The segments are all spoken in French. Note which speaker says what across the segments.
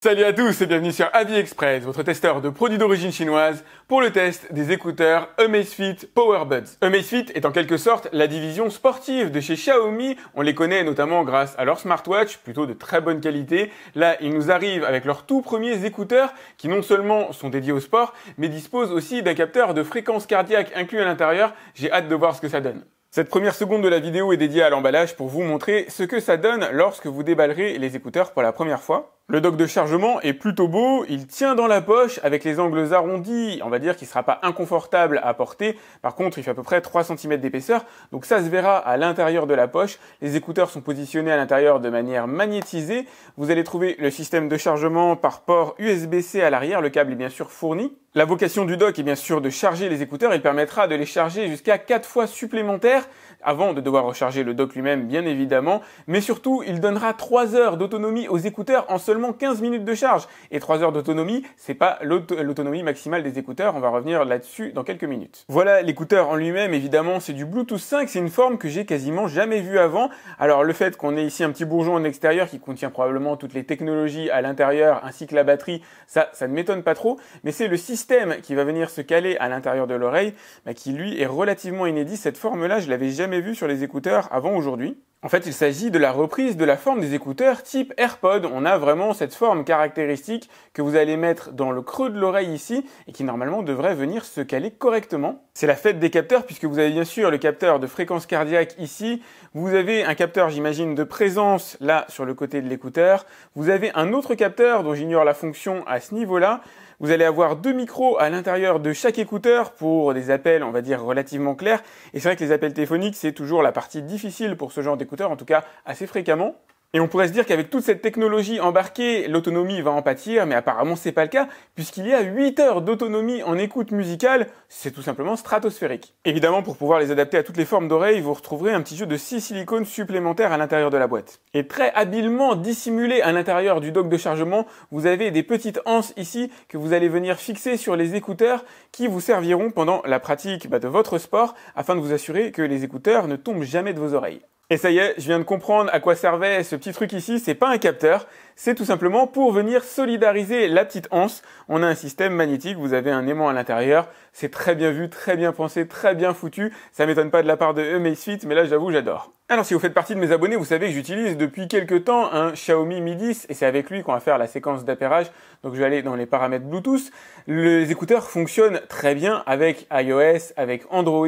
Speaker 1: Salut à tous et bienvenue sur Aviexpress, votre testeur de produits d'origine chinoise pour le test des écouteurs Amazfit Powerbuds. Amazfit est en quelque sorte la division sportive de chez Xiaomi. On les connaît notamment grâce à leur smartwatch, plutôt de très bonne qualité. Là, ils nous arrivent avec leurs tout premiers écouteurs qui non seulement sont dédiés au sport, mais disposent aussi d'un capteur de fréquence cardiaque inclus à l'intérieur. J'ai hâte de voir ce que ça donne. Cette première seconde de la vidéo est dédiée à l'emballage pour vous montrer ce que ça donne lorsque vous déballerez les écouteurs pour la première fois. Le dock de chargement est plutôt beau, il tient dans la poche avec les angles arrondis, on va dire qu'il ne sera pas inconfortable à porter, par contre il fait à peu près 3 cm d'épaisseur, donc ça se verra à l'intérieur de la poche, les écouteurs sont positionnés à l'intérieur de manière magnétisée, vous allez trouver le système de chargement par port USB-C à l'arrière, le câble est bien sûr fourni, la vocation du dock est bien sûr de charger les écouteurs, il permettra de les charger jusqu'à 4 fois supplémentaires avant de devoir recharger le dock lui-même bien évidemment, mais surtout il donnera 3 heures d'autonomie aux écouteurs en seulement 15 minutes de charge. Et 3 heures d'autonomie, c'est pas l'autonomie maximale des écouteurs. On va revenir là-dessus dans quelques minutes. Voilà, l'écouteur en lui-même, évidemment, c'est du Bluetooth 5. C'est une forme que j'ai quasiment jamais vue avant. Alors, le fait qu'on ait ici un petit bourgeon en extérieur qui contient probablement toutes les technologies à l'intérieur ainsi que la batterie, ça, ça ne m'étonne pas trop. Mais c'est le système qui va venir se caler à l'intérieur de l'oreille, bah, qui lui est relativement inédit. Cette forme-là, je l'avais jamais vue sur les écouteurs avant aujourd'hui. En fait, il s'agit de la reprise de la forme des écouteurs type AirPod. On a vraiment cette forme caractéristique que vous allez mettre dans le creux de l'oreille ici et qui normalement devrait venir se caler correctement. C'est la fête des capteurs puisque vous avez bien sûr le capteur de fréquence cardiaque ici. Vous avez un capteur, j'imagine, de présence là sur le côté de l'écouteur. Vous avez un autre capteur dont j'ignore la fonction à ce niveau-là. Vous allez avoir deux micros à l'intérieur de chaque écouteur pour des appels, on va dire, relativement clairs. Et c'est vrai que les appels téléphoniques, c'est toujours la partie difficile pour ce genre d'écouteurs, en tout cas assez fréquemment. Et on pourrait se dire qu'avec toute cette technologie embarquée, l'autonomie va en pâtir, mais apparemment c'est pas le cas, puisqu'il y a 8 heures d'autonomie en écoute musicale, c'est tout simplement stratosphérique. Évidemment, pour pouvoir les adapter à toutes les formes d'oreilles, vous retrouverez un petit jeu de 6 silicones supplémentaires à l'intérieur de la boîte. Et très habilement dissimulé à l'intérieur du dock de chargement, vous avez des petites anses ici que vous allez venir fixer sur les écouteurs qui vous serviront pendant la pratique bah, de votre sport afin de vous assurer que les écouteurs ne tombent jamais de vos oreilles. Et ça y est, je viens de comprendre à quoi servait ce petit truc ici, c'est pas un capteur, c'est tout simplement pour venir solidariser la petite anse. On a un système magnétique, vous avez un aimant à l'intérieur, c'est très bien vu, très bien pensé, très bien foutu. Ça m'étonne pas de la part de e mais là j'avoue j'adore. Alors si vous faites partie de mes abonnés, vous savez que j'utilise depuis quelques temps un Xiaomi Mi 10 et c'est avec lui qu'on va faire la séquence d'appairage. Donc je vais aller dans les paramètres Bluetooth. Les écouteurs fonctionnent très bien avec iOS, avec Android,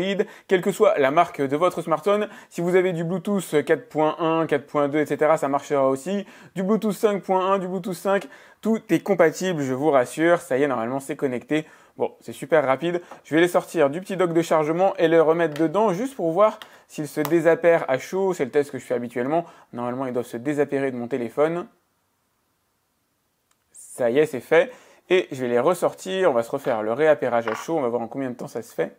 Speaker 1: quelle que soit la marque de votre smartphone. Si vous avez du Bluetooth 4.1, 4.2, etc., ça marchera aussi. Du Bluetooth 5.1, du Bluetooth 5, tout est compatible, je vous rassure. Ça y est, normalement c'est connecté. Bon, c'est super rapide. Je vais les sortir du petit dock de chargement et les remettre dedans juste pour voir s'ils se désappairent à chaud. C'est le test que je fais habituellement. Normalement, ils doivent se désapérer de mon téléphone. Ça y est, c'est fait. Et je vais les ressortir. On va se refaire le réappairage à chaud. On va voir en combien de temps ça se fait.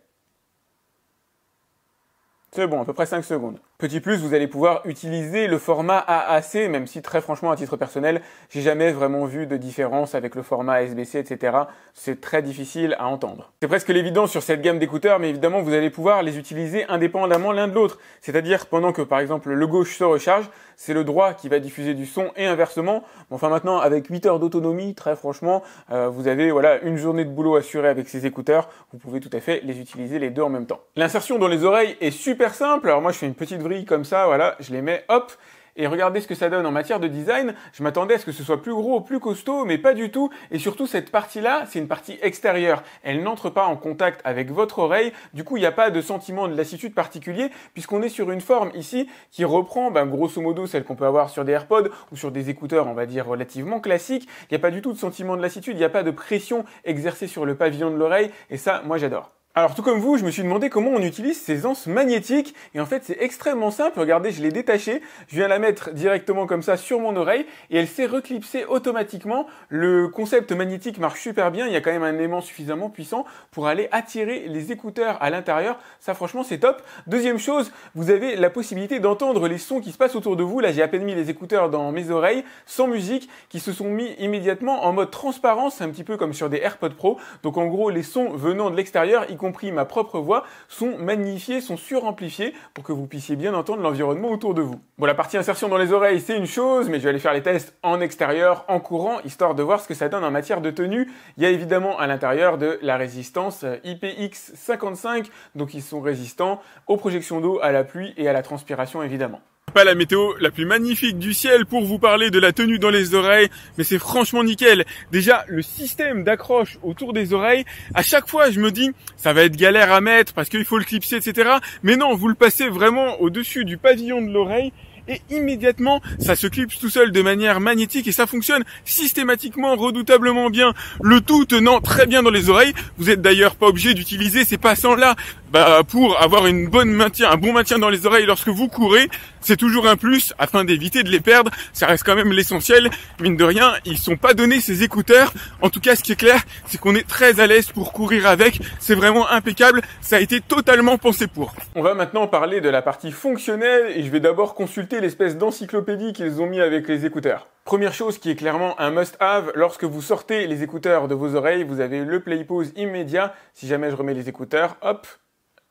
Speaker 1: C'est bon, à peu près 5 secondes. Petit plus, vous allez pouvoir utiliser le format AAC, même si très franchement, à titre personnel, j'ai jamais vraiment vu de différence avec le format SBC, etc. C'est très difficile à entendre. C'est presque l'évidence sur cette gamme d'écouteurs, mais évidemment, vous allez pouvoir les utiliser indépendamment l'un de l'autre. C'est-à-dire, pendant que par exemple le gauche se recharge, c'est le droit qui va diffuser du son et inversement. Enfin, maintenant, avec 8 heures d'autonomie, très franchement, euh, vous avez voilà une journée de boulot assurée avec ces écouteurs. Vous pouvez tout à fait les utiliser les deux en même temps. L'insertion dans les oreilles est super simple. Alors moi, je fais une petite comme ça, voilà, je les mets, hop, et regardez ce que ça donne en matière de design. Je m'attendais à ce que ce soit plus gros, plus costaud, mais pas du tout. Et surtout, cette partie-là, c'est une partie extérieure. Elle n'entre pas en contact avec votre oreille. Du coup, il n'y a pas de sentiment de lassitude particulier, puisqu'on est sur une forme ici qui reprend, ben, grosso modo, celle qu'on peut avoir sur des AirPods ou sur des écouteurs, on va dire, relativement classiques. Il n'y a pas du tout de sentiment de lassitude, il n'y a pas de pression exercée sur le pavillon de l'oreille. Et ça, moi, j'adore. Alors tout comme vous, je me suis demandé comment on utilise ces anses magnétiques et en fait c'est extrêmement simple, regardez je l'ai détaché, je viens la mettre directement comme ça sur mon oreille et elle s'est reclipsée automatiquement. Le concept magnétique marche super bien, il y a quand même un aimant suffisamment puissant pour aller attirer les écouteurs à l'intérieur, ça franchement c'est top. Deuxième chose, vous avez la possibilité d'entendre les sons qui se passent autour de vous, là j'ai à peine mis les écouteurs dans mes oreilles, sans musique, qui se sont mis immédiatement en mode transparence, un petit peu comme sur des AirPods Pro, donc en gros les sons venant de l'extérieur, compris ma propre voix, sont magnifiés, sont suramplifiés pour que vous puissiez bien entendre l'environnement autour de vous. Bon, la partie insertion dans les oreilles, c'est une chose, mais je vais aller faire les tests en extérieur, en courant, histoire de voir ce que ça donne en matière de tenue. Il y a évidemment à l'intérieur de la résistance euh, IPX55, donc ils sont résistants aux projections d'eau, à la pluie et à la transpiration évidemment pas la météo la plus magnifique du ciel pour vous parler de la tenue dans les oreilles, mais c'est franchement nickel. Déjà, le système d'accroche autour des oreilles, à chaque fois je me dis, ça va être galère à mettre parce qu'il faut le clipser, etc. Mais non, vous le passez vraiment au-dessus du pavillon de l'oreille et immédiatement ça se clipse tout seul de manière magnétique et ça fonctionne systématiquement redoutablement bien le tout tenant très bien dans les oreilles vous êtes d'ailleurs pas obligé d'utiliser ces passants là bah, pour avoir une bonne maintien, un bon maintien dans les oreilles lorsque vous courez, c'est toujours un plus afin d'éviter de les perdre. Ça reste quand même l'essentiel. Mine de rien, ils sont pas donnés ces écouteurs. En tout cas, ce qui est clair, c'est qu'on est très à l'aise pour courir avec. C'est vraiment impeccable. Ça a été totalement pensé pour. On va maintenant parler de la partie fonctionnelle et je vais d'abord consulter l'espèce d'encyclopédie qu'ils ont mis avec les écouteurs. Première chose qui est clairement un must-have, lorsque vous sortez les écouteurs de vos oreilles, vous avez le play-pause immédiat. Si jamais je remets les écouteurs, hop,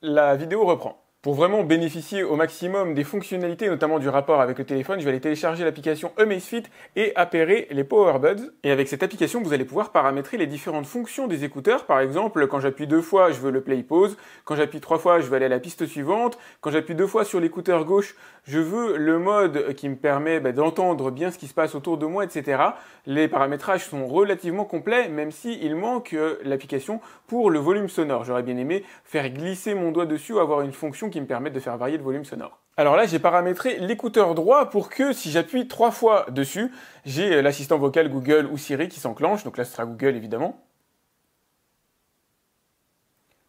Speaker 1: la vidéo reprend. Pour vraiment bénéficier au maximum des fonctionnalités, notamment du rapport avec le téléphone, je vais aller télécharger l'application Amazfit et appairer les Powerbuds. Et avec cette application, vous allez pouvoir paramétrer les différentes fonctions des écouteurs. Par exemple, quand j'appuie deux fois, je veux le play pause. Quand j'appuie trois fois, je veux aller à la piste suivante. Quand j'appuie deux fois sur l'écouteur gauche, je veux le mode qui me permet bah, d'entendre bien ce qui se passe autour de moi, etc. Les paramétrages sont relativement complets, même s'il manque euh, l'application pour le volume sonore. J'aurais bien aimé faire glisser mon doigt dessus, avoir une fonction qui me permettent de faire varier le volume sonore. Alors là, j'ai paramétré l'écouteur droit pour que si j'appuie trois fois dessus, j'ai euh, l'assistant vocal Google ou Siri qui s'enclenche, donc là ce sera Google évidemment.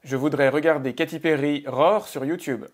Speaker 1: Je voudrais regarder Katy Perry Roar sur YouTube.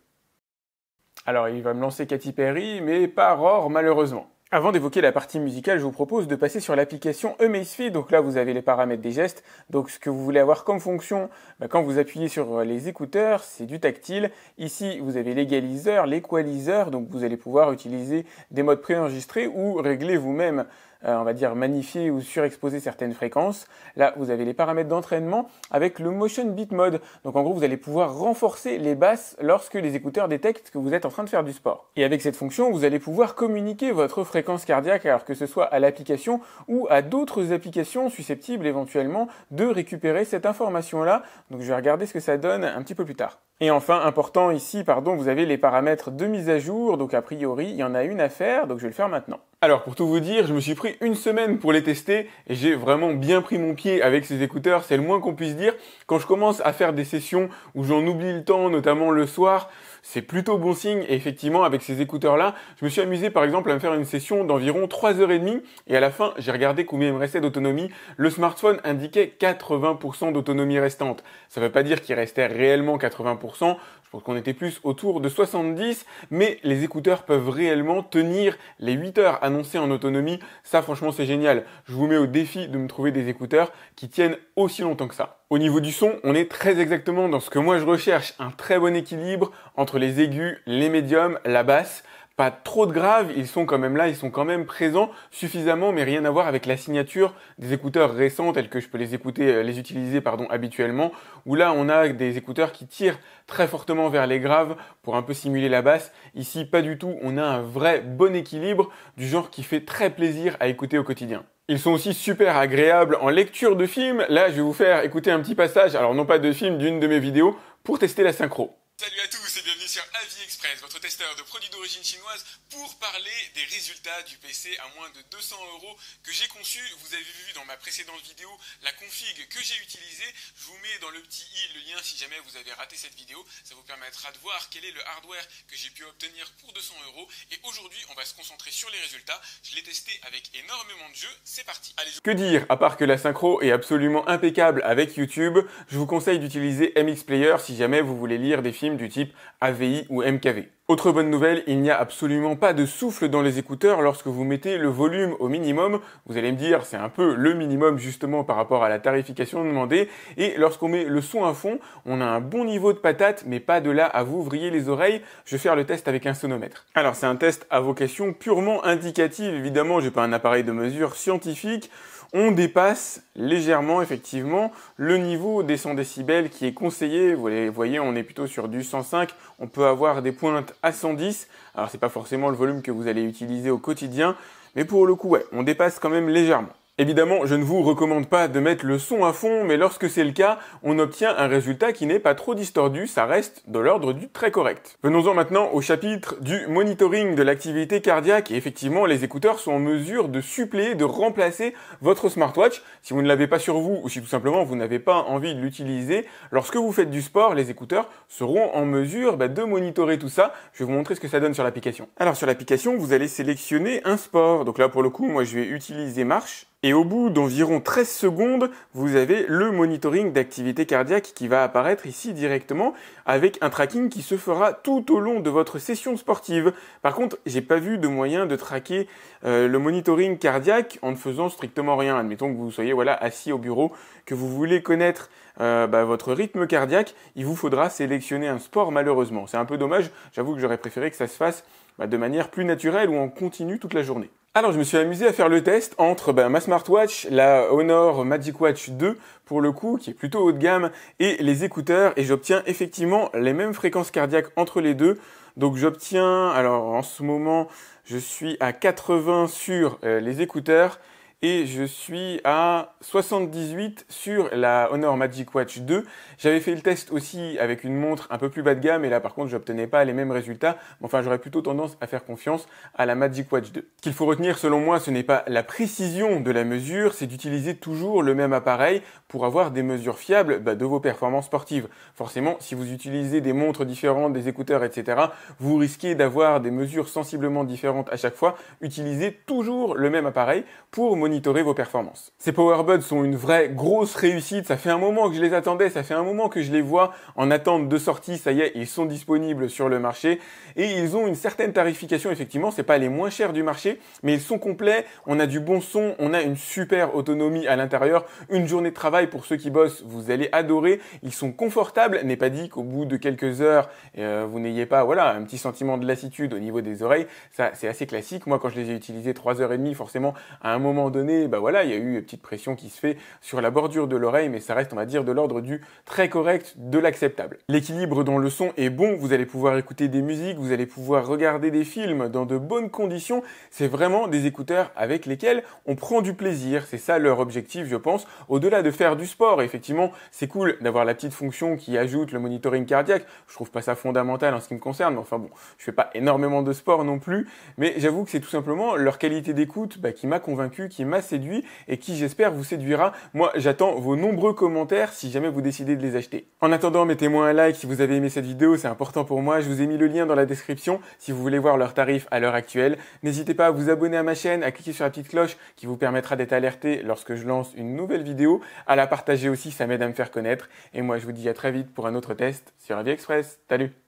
Speaker 1: Alors il va me lancer Katy Perry, mais pas Roar malheureusement. Avant d'évoquer la partie musicale, je vous propose de passer sur l'application Amazfit. Donc là, vous avez les paramètres des gestes. Donc ce que vous voulez avoir comme fonction, bah, quand vous appuyez sur euh, les écouteurs, c'est du tactile. Ici, vous avez l'égaliseur, l'équaliseur. Donc vous allez pouvoir utiliser des modes préenregistrés ou régler vous-même euh, on va dire, magnifier ou surexposer certaines fréquences. Là, vous avez les paramètres d'entraînement avec le motion beat mode. Donc en gros, vous allez pouvoir renforcer les basses lorsque les écouteurs détectent que vous êtes en train de faire du sport. Et avec cette fonction, vous allez pouvoir communiquer votre fréquence cardiaque, alors que ce soit à l'application ou à d'autres applications susceptibles éventuellement de récupérer cette information-là. Donc je vais regarder ce que ça donne un petit peu plus tard. Et enfin, important ici, pardon, vous avez les paramètres de mise à jour. Donc a priori, il y en a une à faire, donc je vais le faire maintenant. Alors pour tout vous dire, je me suis pris une semaine pour les tester et j'ai vraiment bien pris mon pied avec ces écouteurs, c'est le moins qu'on puisse dire. Quand je commence à faire des sessions où j'en oublie le temps, notamment le soir, c'est plutôt bon signe. Et effectivement, avec ces écouteurs-là, je me suis amusé par exemple à me faire une session d'environ 3h30 et à la fin, j'ai regardé combien il me restait d'autonomie. Le smartphone indiquait 80% d'autonomie restante. Ça ne veut pas dire qu'il restait réellement 80%, je pense qu'on était plus autour de 70, mais les écouteurs peuvent réellement tenir les 8 heures annoncées en autonomie. Ça, franchement, c'est génial. Je vous mets au défi de me trouver des écouteurs qui tiennent aussi longtemps que ça. Au niveau du son, on est très exactement dans ce que moi je recherche, un très bon équilibre entre les aigus, les médiums, la basse pas trop de graves, ils sont quand même là, ils sont quand même présents suffisamment, mais rien à voir avec la signature des écouteurs récents tels que je peux les écouter, euh, les utiliser pardon habituellement, où là on a des écouteurs qui tirent très fortement vers les graves pour un peu simuler la basse. Ici pas du tout, on a un vrai bon équilibre du genre qui fait très plaisir à écouter au quotidien. Ils sont aussi super agréables en lecture de films Là, je vais vous faire écouter un petit passage, alors non pas de film, d'une de mes vidéos, pour tester la synchro. Salut à tous et bienvenue Avis Express, votre testeur de produits d'origine chinoise, pour parler des résultats du PC à moins de 200 euros que j'ai conçu. Vous avez vu dans ma précédente vidéo la config que j'ai utilisée. Je vous mets dans le petit i le lien si jamais vous avez raté cette vidéo. Ça vous permettra de voir quel est le hardware que j'ai pu obtenir pour 200 euros. Et aujourd'hui, on va se concentrer sur les résultats. Je l'ai testé avec énormément de jeux. C'est parti. Que dire, à part que la synchro est absolument impeccable avec YouTube, je vous conseille d'utiliser MX Player si jamais vous voulez lire des films du type AVI ou MKV. Autre bonne nouvelle, il n'y a absolument pas de souffle dans les écouteurs lorsque vous mettez le volume au minimum. Vous allez me dire, c'est un peu le minimum justement par rapport à la tarification demandée. Et lorsqu'on met le son à fond, on a un bon niveau de patate, mais pas de là à vous vriller les oreilles. Je vais faire le test avec un sonomètre. Alors c'est un test à vocation purement indicative, évidemment, j'ai pas un appareil de mesure scientifique on dépasse légèrement effectivement le niveau des 100 décibels qui est conseillé. Vous voyez, on est plutôt sur du 105. On peut avoir des pointes à 110. Alors c'est pas forcément le volume que vous allez utiliser au quotidien, mais pour le coup, ouais, on dépasse quand même légèrement. Évidemment, je ne vous recommande pas de mettre le son à fond, mais lorsque c'est le cas, on obtient un résultat qui n'est pas trop distordu, ça reste de l'ordre du très correct. Venons-en maintenant au chapitre du monitoring de l'activité cardiaque, et effectivement, les écouteurs sont en mesure de suppléer, de remplacer votre smartwatch. Si vous ne l'avez pas sur vous, ou si tout simplement vous n'avez pas envie de l'utiliser, lorsque vous faites du sport, les écouteurs seront en mesure bah, de monitorer tout ça. Je vais vous montrer ce que ça donne sur l'application. Alors sur l'application, vous allez sélectionner un sport. Donc là, pour le coup, moi, je vais utiliser marche. Et au bout d'environ 13 secondes, vous avez le monitoring d'activité cardiaque qui va apparaître ici directement avec un tracking qui se fera tout au long de votre session sportive. Par contre, j'ai pas vu de moyen de traquer euh, le monitoring cardiaque en ne faisant strictement rien. Admettons que vous soyez voilà assis au bureau, que vous voulez connaître euh, bah, votre rythme cardiaque, il vous faudra sélectionner un sport malheureusement. C'est un peu dommage. J'avoue que j'aurais préféré que ça se fasse bah, de manière plus naturelle ou en continu toute la journée. Alors, ah je me suis amusé à faire le test entre ben, ma smartwatch, la Honor Magic Watch 2, pour le coup, qui est plutôt haut de gamme, et les écouteurs, et j'obtiens effectivement les mêmes fréquences cardiaques entre les deux. Donc j'obtiens, alors en ce moment, je suis à 80 sur euh, les écouteurs, et je suis à 78 sur la Honor Magic Watch 2. J'avais fait le test aussi avec une montre un peu plus bas de gamme et là par contre je j'obtenais pas les mêmes résultats. Enfin j'aurais plutôt tendance à faire confiance à la Magic Watch 2. Ce qu'il faut retenir selon moi ce n'est pas la précision de la mesure, c'est d'utiliser toujours le même appareil pour avoir des mesures fiables bah, de vos performances sportives. Forcément si vous utilisez des montres différentes, des écouteurs, etc., vous risquez d'avoir des mesures sensiblement différentes à chaque fois. Utilisez toujours le même appareil pour modifier vos performances. Ces Powerbuds sont une vraie grosse réussite, ça fait un moment que je les attendais, ça fait un moment que je les vois en attente de sortie, ça y est, ils sont disponibles sur le marché et ils ont une certaine tarification effectivement, c'est pas les moins chers du marché, mais ils sont complets, on a du bon son, on a une super autonomie à l'intérieur, une journée de travail pour ceux qui bossent, vous allez adorer, ils sont confortables, n'est pas dit qu'au bout de quelques heures euh, vous n'ayez pas voilà, un petit sentiment de lassitude au niveau des oreilles, ça c'est assez classique. Moi quand je les ai utilisés 3 heures et demie, forcément à un moment donné bah voilà, il y a eu une petite pression qui se fait sur la bordure de l'oreille, mais ça reste, on va dire, de l'ordre du très correct, de l'acceptable. L'équilibre dans le son est bon, vous allez pouvoir écouter des musiques, vous allez pouvoir regarder des films dans de bonnes conditions. C'est vraiment des écouteurs avec lesquels on prend du plaisir. C'est ça leur objectif, je pense, au-delà de faire du sport. Effectivement, c'est cool d'avoir la petite fonction qui ajoute le monitoring cardiaque. Je trouve pas ça fondamental en ce qui me concerne, mais enfin bon, je fais pas énormément de sport non plus, mais j'avoue que c'est tout simplement leur qualité d'écoute bah, qui m'a convaincu, qui m'a séduit et qui j'espère vous séduira. Moi j'attends vos nombreux commentaires si jamais vous décidez de les acheter. En attendant, mettez-moi un like si vous avez aimé cette vidéo, c'est important pour moi. Je vous ai mis le lien dans la description si vous voulez voir leurs tarifs à l'heure actuelle. N'hésitez pas à vous abonner à ma chaîne, à cliquer sur la petite cloche qui vous permettra d'être alerté lorsque je lance une nouvelle vidéo, à la partager aussi, ça m'aide à me faire connaître. Et moi je vous dis à très vite pour un autre test sur Aliexpress. Salut